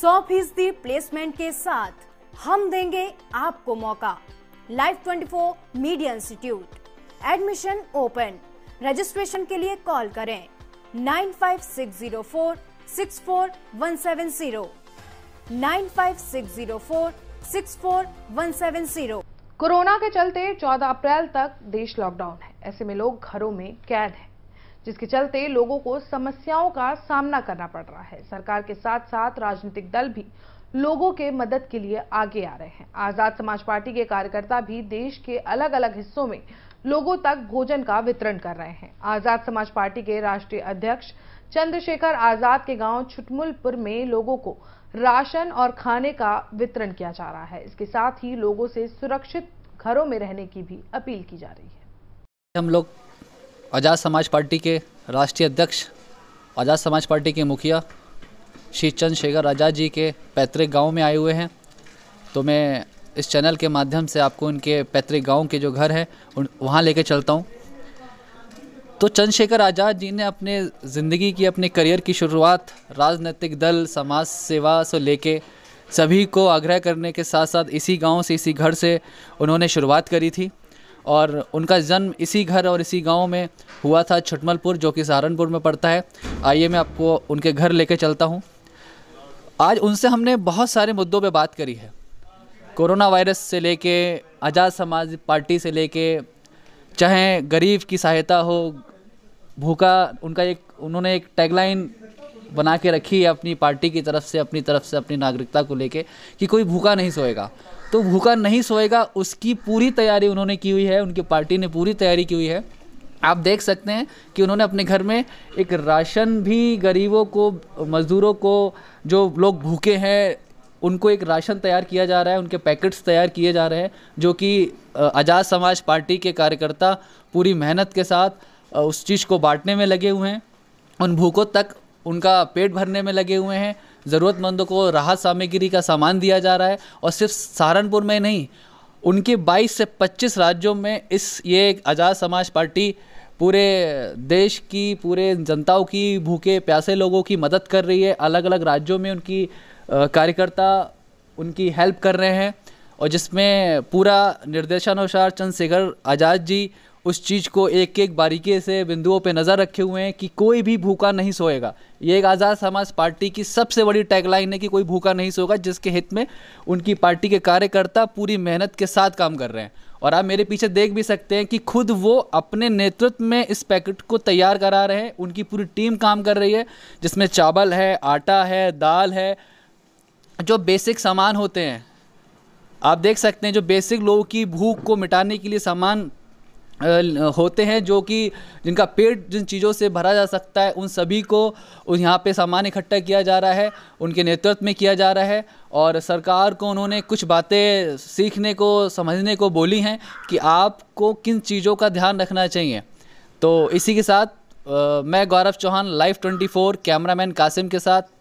सौ फीसदी प्लेसमेंट के साथ हम देंगे आपको मौका life 24 media institute admission open registration के लिए कॉल करें nine five six zero four six four one seven zero nine five six zero four six four one seven zero corona के चलते 14 अप्रैल तक देश लॉकडाउन है ऐसे में लोग घरों में कैद हैं जिसके चलते लोगों को समस्याओं का सामना करना पड़ रहा है सरकार के साथ साथ राजनीतिक दल भी लोगों के मदद के लिए आगे आ रहे हैं आजाद समाज पार्टी के कार्यकर्ता भी देश के अलग अलग हिस्सों में लोगों तक भोजन का वितरण कर रहे हैं आजाद समाज पार्टी के राष्ट्रीय अध्यक्ष चंद्रशेखर आजाद के गांव छुटमुलपुर में लोगों को राशन और खाने का वितरण किया जा रहा है इसके साथ ही लोगों से सुरक्षित घरों में रहने की भी अपील की जा रही है हम लोग आज़ाद समाज पार्टी के राष्ट्रीय अध्यक्ष आज़ाद समाज पार्टी के मुखिया श्री चंद्रशेखर आज़ाद जी के पैतृक गांव में आए हुए हैं तो मैं इस चैनल के माध्यम से आपको उनके पैतृक गांव के जो घर हैं वहाँ ले चलता हूँ तो चंद्रशेखर आज़ाद जी ने अपने ज़िंदगी की अपने करियर की शुरुआत राजनीतिक दल समाज सेवा से लेके सभी को आग्रह करने के साथ साथ इसी गांव से इसी घर से उन्होंने शुरुआत करी थी और उनका जन्म इसी घर और इसी गांव में हुआ था छटमलपुर जो कि सहारनपुर में पड़ता है आइए मैं आपको उनके घर लेके चलता हूँ आज उनसे हमने बहुत सारे मुद्दों पे बात करी है कोरोना वायरस से लेके आज़ाद समाज पार्टी से लेके चाहे गरीब की सहायता हो भूखा उनका एक उन्होंने एक टैगलाइन बना के रखी है अपनी पार्टी की तरफ से अपनी तरफ से अपनी नागरिकता को लेके कि कोई भूखा नहीं सोएगा तो भूखा नहीं सोएगा उसकी पूरी तैयारी उन्होंने की हुई है उनकी पार्टी ने पूरी तैयारी की हुई है आप देख सकते हैं कि उन्होंने अपने घर में एक राशन भी गरीबों को मज़दूरों को जो लोग भूखे हैं उनको एक राशन तैयार किया जा रहा है उनके पैकेट्स तैयार किए जा रहे हैं जो कि आज़ाद समाज पार्टी के कार्यकर्ता पूरी मेहनत के साथ उस चीज़ को बांटने में लगे हुए हैं उन भूखों तक उनका पेट भरने में लगे हुए हैं ज़रूरतमंदों को राहत सामग्री का सामान दिया जा रहा है और सिर्फ सहारनपुर में नहीं उनके 22 से 25 राज्यों में इस ये आज़ाद समाज पार्टी पूरे देश की पूरे जनताओं की भूखे प्यासे लोगों की मदद कर रही है अलग अलग राज्यों में उनकी कार्यकर्ता उनकी हेल्प कर रहे हैं और जिसमें पूरा निर्देशानुसार चंद्रशेखर आज़ाद जी उस चीज़ को एक एक बारीकी से बिंदुओं पे नज़र रखे हुए हैं कि कोई भी भूखा नहीं सोएगा ये एक आज़ाद समाज पार्टी की सबसे बड़ी टैगलाइन है कि कोई भूखा नहीं सोएगा जिसके हित में उनकी पार्टी के कार्यकर्ता पूरी मेहनत के साथ काम कर रहे हैं और आप मेरे पीछे देख भी सकते हैं कि खुद वो अपने नेतृत्व में इस पैकेट को तैयार करा रहे हैं उनकी पूरी टीम काम कर रही है जिसमें चावल है आटा है दाल है जो बेसिक सामान होते हैं आप देख सकते हैं जो बेसिक लोगों की भूख को मिटाने के लिए सामान होते हैं जो कि जिनका पेट जिन चीज़ों से भरा जा सकता है उन सभी को यहाँ पे सामान इकट्ठा किया जा रहा है उनके नेतृत्व में किया जा रहा है और सरकार को उन्होंने कुछ बातें सीखने को समझने को बोली हैं कि आपको किन चीज़ों का ध्यान रखना चाहिए तो इसी के साथ आ, मैं Gaurav Chauhan live twenty four cameraman Kasim के साथ